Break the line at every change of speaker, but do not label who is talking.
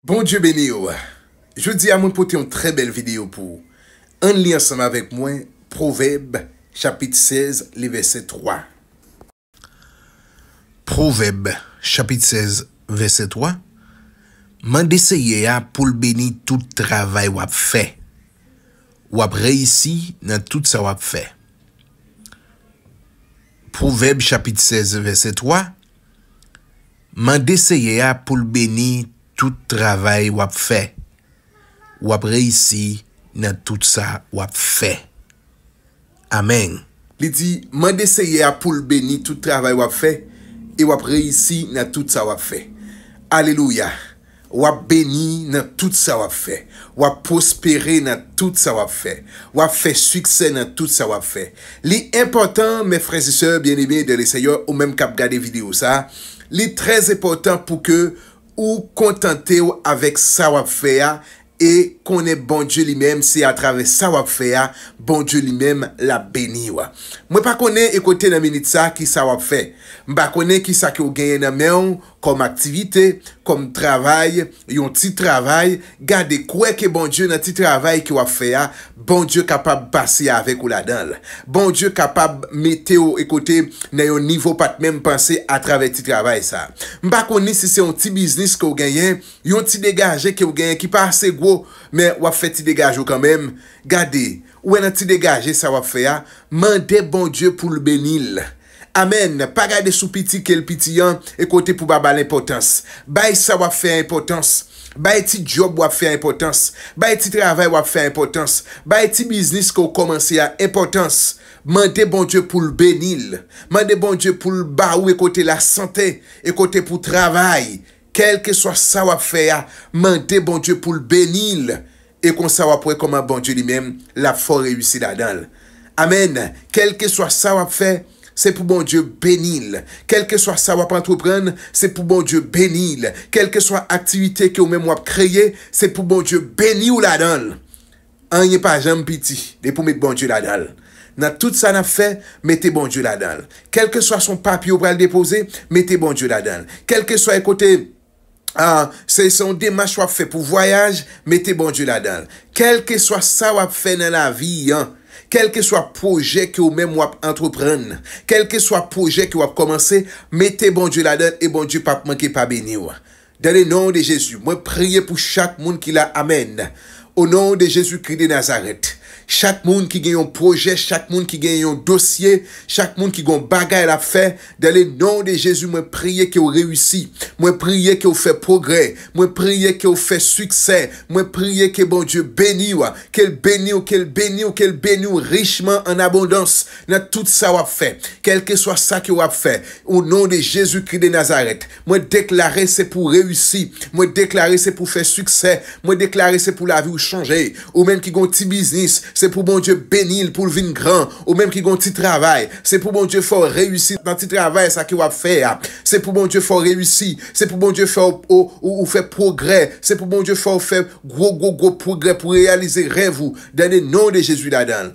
Bon diyo beni yo. Oh. Jou di a moun pote yon tre bel video pou. An li ansama vek mwen Proveb chapit 16 li vese 3. Proveb chapit 16 vese 3 Man deseye a pou lbeni tout travay wap fe. Wap reisi nan tout sa wap fe. Proveb chapit 16 vese 3 Man deseye a pou lbeni tout travay wap fe. tout travay wap fe, wap reysi nan tout sa wap fe. Amen. Li di, man de seye a pou lbeni tout travay wap fe, e wap reysi nan tout sa wap fe. Aleluya. Wap beni nan tout sa wap fe. Wap pospere nan tout sa wap fe. Wap fe suksen nan tout sa wap fe. Li important, me franjiseur, bien ime de leseyor, ou menm kap gade video sa, li trez important pou ke wap ou kontante ou avek sa wap fe ya, e konen bon diyo li mem se atrave sa wap fe ya, bon diyo li mem la beni wa. Mwen pa konen ekote nan meni tsa ki sa wap fe, mba konen ki sa ki ou genye nan men ou, kom aktivite, kom travay, yon ti travay, gade kwe ke bon Diyo nan ti travay ki wap fe ya, bon Diyo kapab basi ya avek ou la dal. Bon Diyo kapab mete ou ekote nan yon nivou pat mèm panse a travay ti travay sa. Mba koni si se yon ti biznis ki ou genyen, yon ti degaje ki ou genyen, ki pa ase gwo, men wap fe ti degaje ou kanmèm, gade, ou e nan ti degaje sa wap fe ya, mande bon Diyo pou lbenil. Amen, pa gade sou piti ke l piti yon, e kote pou baba l'importans. Bay sa wap fe importans, bay ti job wap fe importans, bay ti travay wap fe importans, bay ti biznis ko komanse ya importans, mante bon die pou l benil, mante bon die pou l ba ou e kote la sante, e kote pou travay, kel ke swa sa wap fe ya, mante bon die pou l benil, e kon sa wap we koman bon die li men, la fo rewisi la dal. Amen, kel ke swa sa wap fe ya, se pou bon dieu benil. Kelke swa sa wap an tou pren, se pou bon dieu benil. Kelke swa aktivite ki ou mem wap kreye, se pou bon dieu beni ou ladal. An, yon pa jen mpiti, de pou met bon dieu ladal. Na tout sa nap fe, mette bon dieu ladal. Kelke swa son papi ou bral depose, mette bon dieu ladal. Kelke swa ekote, ah, se son demas wap fe pou voyaj, mette bon dieu ladal. Kelke swa sa wap fe nan la vi, an, Kelke swa proje ki ou mem wap entrepren. Kelke swa proje ki wap komanse, mette bon di la den e bon di papman ki pa beni wap. Dane nan de Jezu, mwen priye pou chak moun ki la amene. O nan de Jezu kri de Nazaret. Chaque monde qui gagne un projet, chaque monde qui gagne un dossier, chaque monde qui gagne un bagage, dans le nom de Jésus, je prie que vous réussissez, je prie que vous faites progrès. Je prie que vous fassiez succès. Je prie que bon Dieu bénisse. Que vous bénissez, que vous bénissez, que vous bénissez richement en abondance. Dans tout ça. Quel que soit ça que vous faites, au nom de Jésus-Christ de Nazareth, je déclarer que c'est pour réussir. Je déclarer que c'est pour faire succès. Je déclarer que c'est pour la vie ou changer. Ou même qui a un petit business. Se pou moun die benil pou vin gran Ou menm ki goun ti travay Se pou moun die fò reyousi Nan ti travay sa ki wap fè Se pou moun die fò reyousi Se pou moun die fò ou fè progrè Se pou moun die fò ou fè gro-gro-gro progrè Pou reyalize revou Dane nou de Jezuit Adan